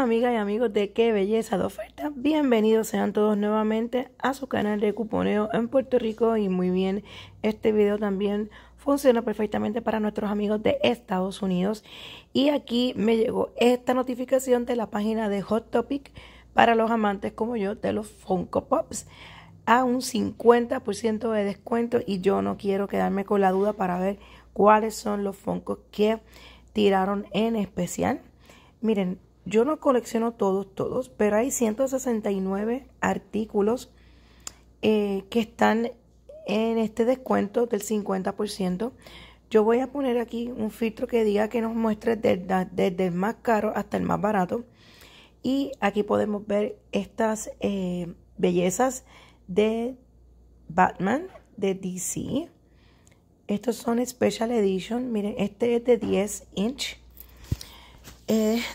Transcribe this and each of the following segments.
amigas y amigos de Qué Belleza de Oferta, bienvenidos sean todos nuevamente a su canal de cuponeo en Puerto Rico y muy bien, este video también funciona perfectamente para nuestros amigos de Estados Unidos y aquí me llegó esta notificación de la página de Hot Topic para los amantes como yo de los Funko Pops a un 50% de descuento y yo no quiero quedarme con la duda para ver cuáles son los Funko que tiraron en especial. Miren, yo no colecciono todos, todos, pero hay 169 artículos eh, que están en este descuento del 50%. Yo voy a poner aquí un filtro que diga que nos muestre desde, el más caro hasta el más barato. Y aquí podemos ver estas eh, bellezas de Batman, de DC. Estos son Special Edition. Miren, este es de 10 inch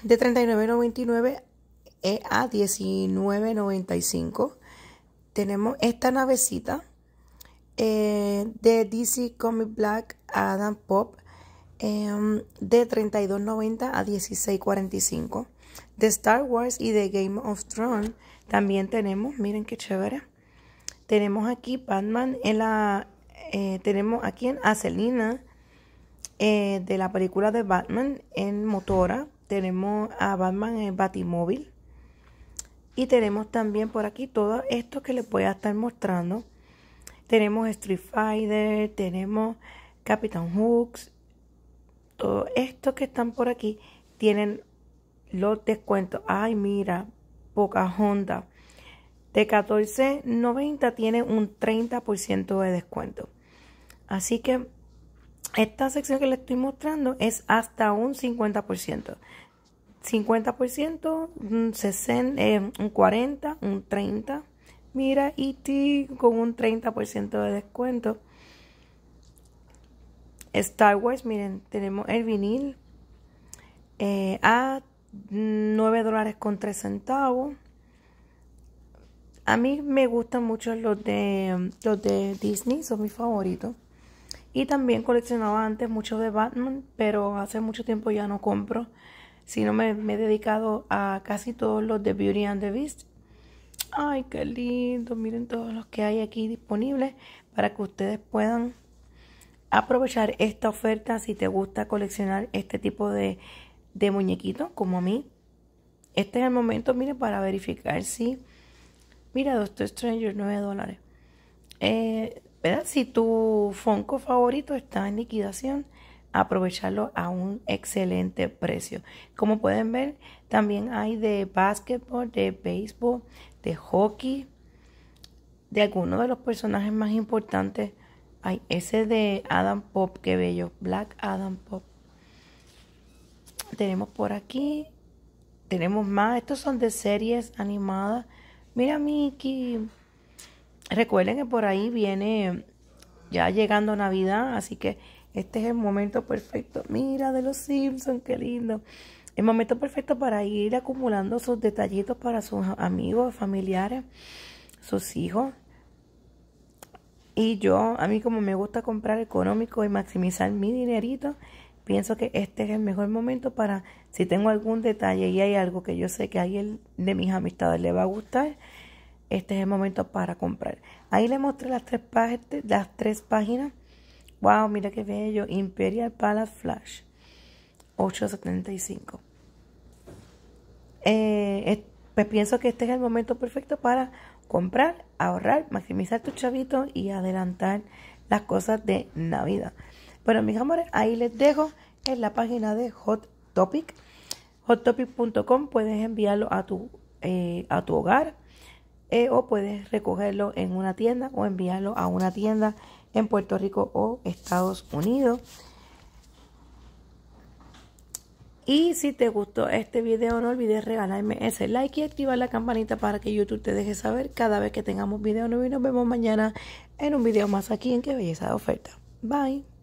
de 39.99 a 19.95. Tenemos esta navecita eh, de DC Comic Black Adam Pop em, de 32.90 a 16.45. De Star Wars y de Game of Thrones también tenemos, miren qué chévere. Tenemos aquí Batman en la... Eh, tenemos aquí en Acelina eh, de la película de Batman en Motora tenemos a Batman en Batimóvil. Y tenemos también por aquí todo esto que les voy a estar mostrando. Tenemos Street Fighter, tenemos Capitán Hooks. todos esto que están por aquí tienen los descuentos. Ay, mira, poca Honda. De 14.90 tiene un 30% de descuento. Así que esta sección que les estoy mostrando es hasta un 50%. 50%, 60, un 40, eh, un 30. Mira, E.T. con un 30% de descuento. Star Wars, miren, tenemos el vinil eh, a 9 dólares con 3 centavos. A mí me gustan mucho los de, los de Disney, son mis favoritos. Y también coleccionaba antes muchos de Batman, pero hace mucho tiempo ya no compro, sino me, me he dedicado a casi todos los de Beauty and the Beast. Ay, qué lindo, miren todos los que hay aquí disponibles para que ustedes puedan aprovechar esta oferta si te gusta coleccionar este tipo de, muñequitos como a mí. Este es el momento, miren, para verificar si... Mira, Doctor Stranger, 9 dólares. Eh, si tu Fonco favorito está en liquidación, aprovecharlo a un excelente precio. Como pueden ver, también hay de básquetbol, de béisbol, de hockey, de algunos de los personajes más importantes. Hay ese de Adam Pop, que bello, Black Adam Pop. Tenemos por aquí, tenemos más. Estos son de series animadas. Mira, Mickey recuerden que por ahí viene ya llegando Navidad, así que este es el momento perfecto. Mira de los Simpsons, qué lindo. El momento perfecto para ir acumulando sus detallitos para sus amigos, familiares, sus hijos. Y yo, a mí como me gusta comprar económico y maximizar mi dinerito, pienso que este es el mejor momento para, si tengo algún detalle y hay algo que yo sé que a alguien de mis amistades le va a gustar, este es el momento para comprar. Ahí le mostré las tres, las tres páginas. Wow, mira qué bello. Imperial Palace Flash. 875. Eh, pues pienso que este es el momento perfecto para comprar, ahorrar, maximizar tus chavitos y adelantar las cosas de Navidad. Bueno, mis amores, ahí les dejo en la página de Hot Topic. Hottopic.com puedes enviarlo a tu, eh, a tu hogar eh, o puedes recogerlo en una tienda o enviarlo a una tienda en Puerto Rico o Estados Unidos. Y si te gustó este video, no olvides regalarme ese like y activar la campanita para que YouTube te deje saber cada vez que tengamos video nuevo y nos vemos mañana en un video más aquí en Que Belleza de Oferta. Bye.